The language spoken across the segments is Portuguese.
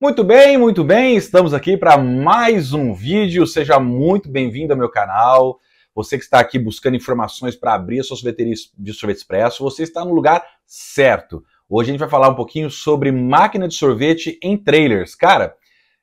Muito bem, muito bem, estamos aqui para mais um vídeo. Seja muito bem-vindo ao meu canal. Você que está aqui buscando informações para abrir a sua sorveteria de sorvete expresso, você está no lugar certo. Hoje a gente vai falar um pouquinho sobre máquina de sorvete em trailers. Cara,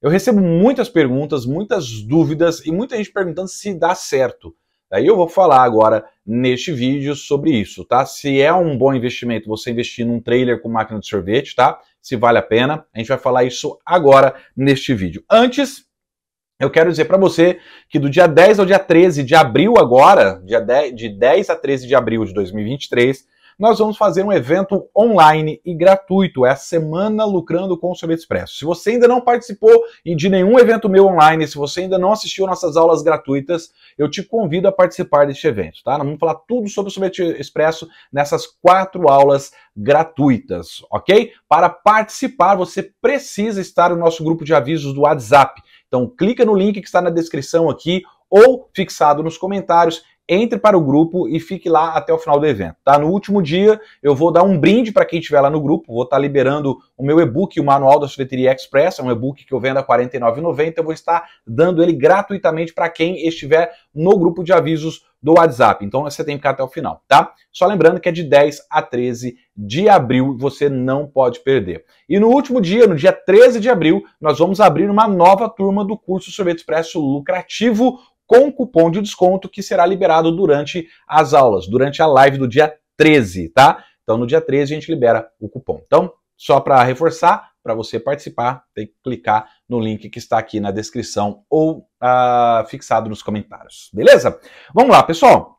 eu recebo muitas perguntas, muitas dúvidas e muita gente perguntando se dá certo. Aí eu vou falar agora neste vídeo sobre isso, tá? Se é um bom investimento você investir num trailer com máquina de sorvete, tá? Se vale a pena, a gente vai falar isso agora neste vídeo. Antes, eu quero dizer para você que do dia 10 ao dia 13 de abril agora, dia 10, de 10 a 13 de abril de 2023, nós vamos fazer um evento online e gratuito, é a Semana Lucrando com o Sorvete Expresso. Se você ainda não participou de nenhum evento meu online, se você ainda não assistiu nossas aulas gratuitas, eu te convido a participar deste evento, tá? Nós vamos falar tudo sobre o Sorvete Expresso nessas quatro aulas gratuitas, ok? Para participar, você precisa estar no nosso grupo de avisos do WhatsApp. Então clica no link que está na descrição aqui ou fixado nos comentários entre para o grupo e fique lá até o final do evento. Tá? No último dia, eu vou dar um brinde para quem estiver lá no grupo. Vou estar tá liberando o meu e-book, o Manual da Sorveteria Express, é um e-book que eu vendo a R$ 49,90. Eu vou estar dando ele gratuitamente para quem estiver no grupo de avisos do WhatsApp. Então você tem que ficar até o final, tá? Só lembrando que é de 10 a 13 de abril, você não pode perder. E no último dia, no dia 13 de abril, nós vamos abrir uma nova turma do curso Sorvete Expresso Lucrativo, com cupom de desconto que será liberado durante as aulas, durante a live do dia 13, tá? Então no dia 13 a gente libera o cupom. Então, só para reforçar, para você participar, tem que clicar no link que está aqui na descrição ou uh, fixado nos comentários. Beleza? Vamos lá, pessoal.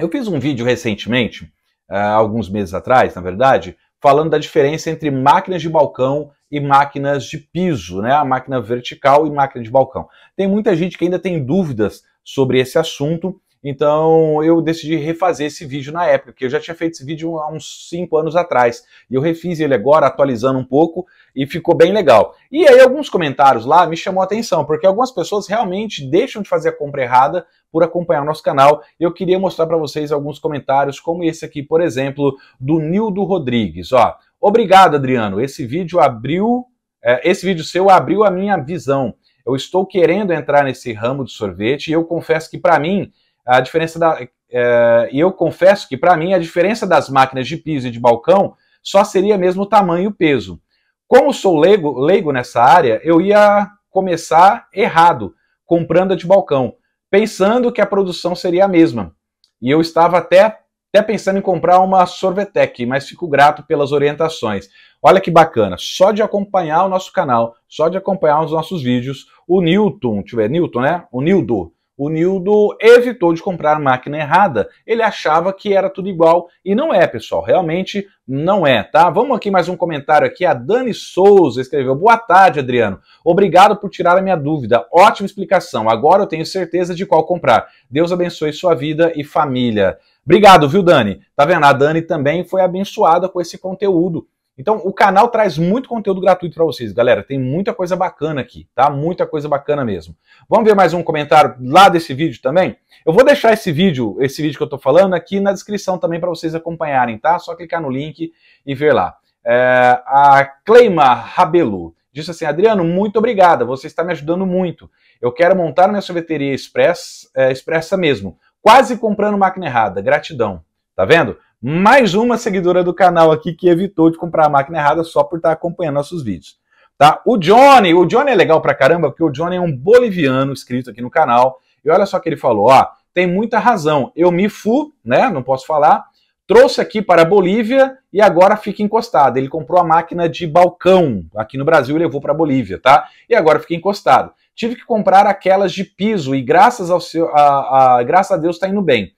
Eu fiz um vídeo recentemente, uh, alguns meses atrás, na verdade, falando da diferença entre máquinas de balcão e máquinas de piso, né? A máquina vertical e máquina de balcão. Tem muita gente que ainda tem dúvidas sobre esse assunto, então eu decidi refazer esse vídeo na época, porque eu já tinha feito esse vídeo há uns 5 anos atrás. E eu refiz ele agora, atualizando um pouco, e ficou bem legal. E aí alguns comentários lá me chamou a atenção, porque algumas pessoas realmente deixam de fazer a compra errada por acompanhar o nosso canal. Eu queria mostrar para vocês alguns comentários, como esse aqui, por exemplo, do Nildo Rodrigues, ó. Obrigado, Adriano. Esse vídeo abriu, é, esse vídeo seu abriu a minha visão. Eu estou querendo entrar nesse ramo de sorvete e eu confesso que para mim a diferença da é, e eu confesso que para mim a diferença das máquinas de piso e de balcão só seria mesmo o tamanho e o peso. Como sou leigo, leigo nessa área, eu ia começar errado, comprando a de balcão, pensando que a produção seria a mesma. E eu estava até até pensando em comprar uma Sorvetec, mas fico grato pelas orientações. Olha que bacana, só de acompanhar o nosso canal, só de acompanhar os nossos vídeos, o Newton, deixa eu ver, Newton, né? O Nildo, o Nildo evitou de comprar a máquina errada. Ele achava que era tudo igual e não é, pessoal. Realmente não é, tá? Vamos aqui mais um comentário aqui. A Dani Souza escreveu: "Boa tarde, Adriano. Obrigado por tirar a minha dúvida. Ótima explicação. Agora eu tenho certeza de qual comprar. Deus abençoe sua vida e família." Obrigado, viu, Dani? Tá vendo? A Dani também foi abençoada com esse conteúdo. Então, o canal traz muito conteúdo gratuito para vocês, galera. Tem muita coisa bacana aqui, tá? Muita coisa bacana mesmo. Vamos ver mais um comentário lá desse vídeo também? Eu vou deixar esse vídeo, esse vídeo que eu estou falando, aqui na descrição também para vocês acompanharem, tá? Só clicar no link e ver lá. É, a Cleima Rabelu disse assim: Adriano, muito obrigada, você está me ajudando muito. Eu quero montar minha sorveteria express, é, expressa mesmo. Quase comprando máquina errada, gratidão. Tá vendo? mais uma seguidora do canal aqui que evitou de comprar a máquina errada só por estar tá acompanhando nossos vídeos. Tá? O Johnny, o Johnny é legal pra caramba, porque o Johnny é um boliviano inscrito aqui no canal. E olha só o que ele falou, ó, tem muita razão. Eu me fu, né? Não posso falar. Trouxe aqui para a Bolívia e agora fica encostado. Ele comprou a máquina de balcão aqui no Brasil e levou para a Bolívia, tá? E agora fica encostado. Tive que comprar aquelas de piso e graças ao seu, a, a graças a Deus está indo bem.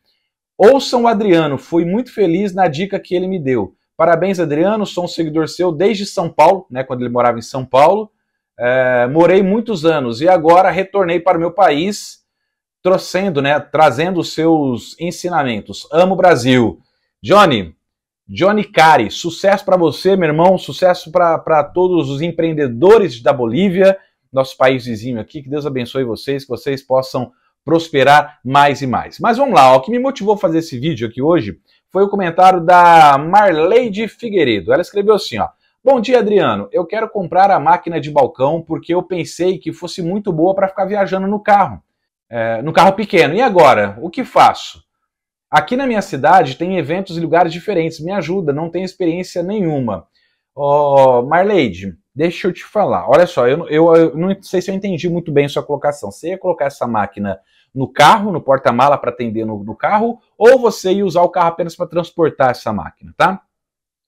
Ouçam o Adriano, fui muito feliz na dica que ele me deu. Parabéns, Adriano, sou um seguidor seu desde São Paulo, né, quando ele morava em São Paulo. É, morei muitos anos e agora retornei para o meu país, trouxendo, né, trazendo os seus ensinamentos. Amo o Brasil. Johnny, Johnny Cari, sucesso para você, meu irmão, sucesso para todos os empreendedores da Bolívia, nosso país vizinho aqui. Que Deus abençoe vocês, que vocês possam prosperar mais e mais. Mas vamos lá, ó, o que me motivou a fazer esse vídeo aqui hoje foi o comentário da Marleide Figueiredo. Ela escreveu assim, ó. Bom dia, Adriano. Eu quero comprar a máquina de balcão porque eu pensei que fosse muito boa para ficar viajando no carro, é, no carro pequeno. E agora, o que faço? Aqui na minha cidade tem eventos e lugares diferentes. Me ajuda, não tenho experiência nenhuma. oh, Marleide, Deixa eu te falar. Olha só, eu, eu, eu não sei se eu entendi muito bem sua colocação. Você ia colocar essa máquina no carro, no porta-mala para atender no, no, carro, ou você ia usar o carro apenas para transportar essa máquina, tá?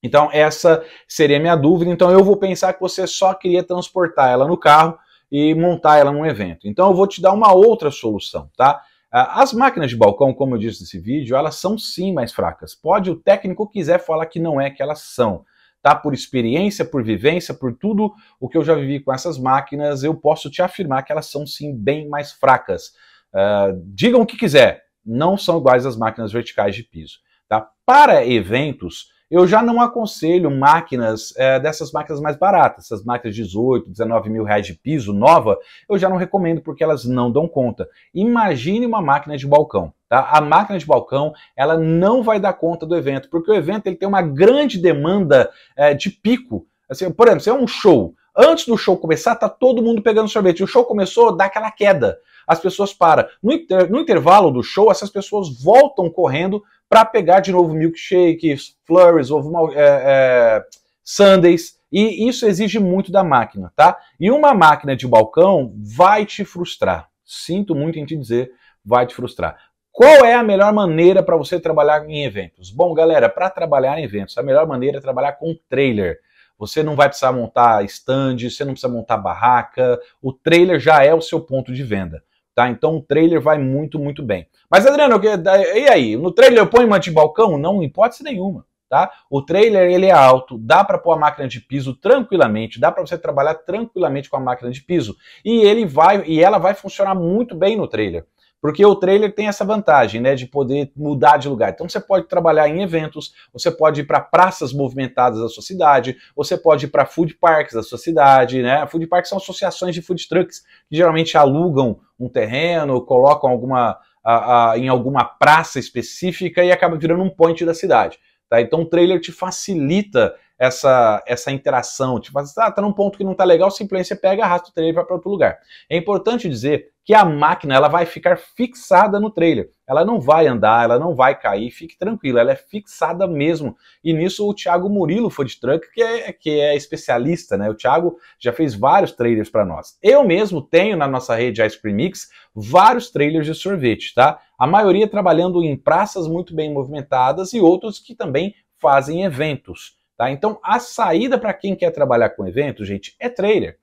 Então, essa seria a minha dúvida. Então, eu vou pensar que você só queria transportar ela no carro e montar ela num evento. Então, eu vou te dar uma outra solução, tá? Ah, as máquinas de balcão, como eu disse nesse vídeo, elas são sim mais fracas. Pode o técnico quiser falar que não é que elas são tá? Por experiência, por vivência, por tudo o que eu já vivi com essas máquinas, eu posso te afirmar que elas são sim bem mais fracas. Uh, digam o que quiser, não são iguais às máquinas verticais de piso, tá? Para eventos, eu já não aconselho máquinas é, dessas máquinas mais baratas, essas máquinas de 18, 19 mil reais de piso, nova, eu já não recomendo porque elas não dão conta. Imagine uma máquina de balcão. Tá? A máquina de balcão ela não vai dar conta do evento, porque o evento ele tem uma grande demanda é, de pico. Assim, por exemplo, se é um show, antes do show começar, tá todo mundo pegando sorvete. O show começou, dá aquela queda. As pessoas param. No, inter... no intervalo do show, essas pessoas voltam correndo para pegar de novo milkshakes, flurries, ovo mal, é, é, sundays, e isso exige muito da máquina, tá? E uma máquina de balcão vai te frustrar. Sinto muito em te dizer, vai te frustrar. Qual é a melhor maneira para você trabalhar em eventos? Bom, galera, para trabalhar em eventos, a melhor maneira é trabalhar com trailer. Você não vai precisar montar stand, você não precisa montar barraca, o trailer já é o seu ponto de venda. Tá? Então o trailer vai muito, muito bem. Mas, Adriano, e aí? No trailer eu ponho balcão Não, hipótese nenhuma. Tá? O trailer ele é alto, dá para pôr a máquina de piso tranquilamente, dá para você trabalhar tranquilamente com a máquina de piso e ele vai e ela vai funcionar muito bem no trailer. Porque o trailer tem essa vantagem, né, de poder mudar de lugar. Então você pode trabalhar em eventos, você pode ir para praças movimentadas da sua cidade, você pode ir para food parks da sua cidade, né? Food parks são associações de food trucks que geralmente alugam um terreno, colocam alguma a, a, em alguma praça específica e acaba virando um point da cidade. Tá? Então o trailer te facilita essa, essa interação. Tipo, assim, ah, tá num ponto que não tá legal, simplesmente você pega, arrasta o trailer vai para outro lugar. É importante dizer que a máquina ela vai ficar fixada no trailer. Ela não vai andar, ela não vai cair, fique tranquilo, ela é fixada mesmo. E nisso o Thiago Murilo foi de truck, que é, que é especialista, né? O Thiago já fez vários trailers para nós. Eu mesmo tenho na nossa rede Ice Cream Mix vários trailers de sorvete, tá? A maioria trabalhando em praças muito bem movimentadas e outros que também fazem eventos. Tá? Então, a saída para quem quer trabalhar com evento, gente, é trailer.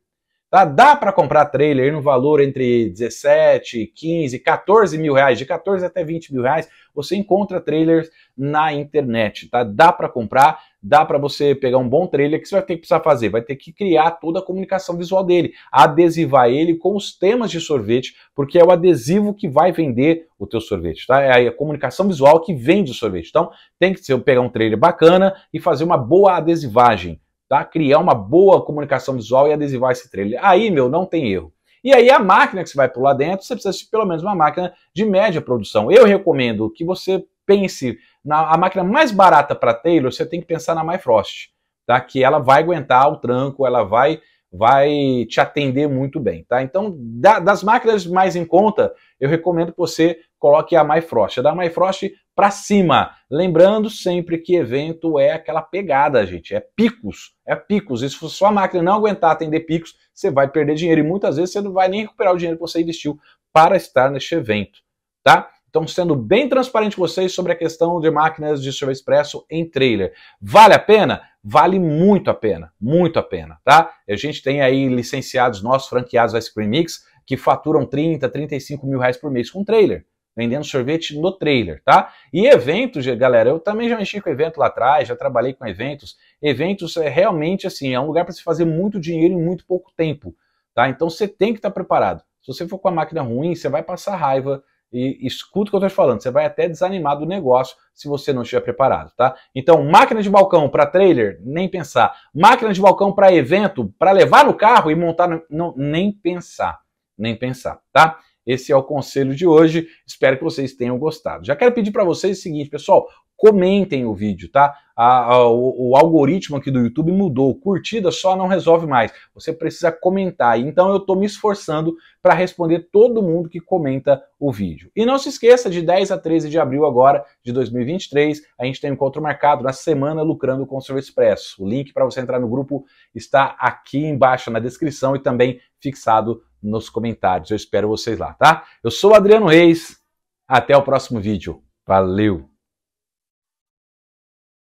Tá? Dá para comprar trailer no valor entre 17, 15, 14 mil reais, de 14 até 20 mil reais, você encontra trailers na internet. Tá? Dá para comprar, dá para você pegar um bom trailer, que você vai ter que precisar fazer? Vai ter que criar toda a comunicação visual dele, adesivar ele com os temas de sorvete, porque é o adesivo que vai vender o teu sorvete, tá? É a comunicação visual que vende o sorvete. Então, tem que ser pegar um trailer bacana e fazer uma boa adesivagem, tá? Criar uma boa comunicação visual e adesivar esse trailer. Aí, meu, não tem erro. E aí a máquina que você vai pular dentro, você precisa de pelo menos uma máquina de média produção. Eu recomendo que você pense na, a máquina mais barata para Taylor, você tem que pensar na MyFrost, tá? Que ela vai aguentar o tranco, ela vai vai te atender muito bem, tá? Então, da, das máquinas mais em conta, eu recomendo que você coloque a MyFrost, da MyFrost para cima, lembrando sempre que evento é aquela pegada, gente, é picos, é picos. E se sua máquina não aguentar atender picos, você vai perder dinheiro e muitas vezes você não vai nem recuperar o dinheiro que você investiu para estar neste evento, tá? Então, sendo bem transparente com vocês sobre a questão de máquinas de chuva expresso em trailer. Vale a pena? Vale muito a pena, muito a pena, tá? A gente tem aí licenciados nossos, franqueados da Mix que faturam 30, 35 mil reais por mês com trailer vendendo sorvete no trailer, tá? E eventos, galera, eu também já mexi com evento lá atrás, já trabalhei com eventos. Eventos é realmente assim, é um lugar para se fazer muito dinheiro em muito pouco tempo, tá? Então você tem que estar tá preparado. Se você for com a máquina ruim, você vai passar raiva, e escuta o que eu estou te falando, você vai até desanimar do negócio se você não estiver preparado, tá? Então, máquina de balcão para trailer, nem pensar. Máquina de balcão para evento, para levar no carro e montar, não, nem pensar, nem pensar, tá? Esse é o conselho de hoje. Espero que vocês tenham gostado. Já quero pedir para vocês o seguinte, pessoal: comentem o vídeo, tá? A, a, o, o, algoritmo aqui do YouTube mudou, curtida só não resolve mais. Você precisa comentar. Então eu estou me esforçando para responder todo mundo que comenta o vídeo. E não se esqueça, de 10 a 13 de abril agora de 2023, a gente tem um encontro marcado na semana lucrando com o Serviço Expresso. O link para você entrar no grupo está aqui embaixo na descrição e também fixado nos comentários. Eu espero vocês lá, tá? Eu sou Adriano Reis. Até o próximo vídeo. Valeu!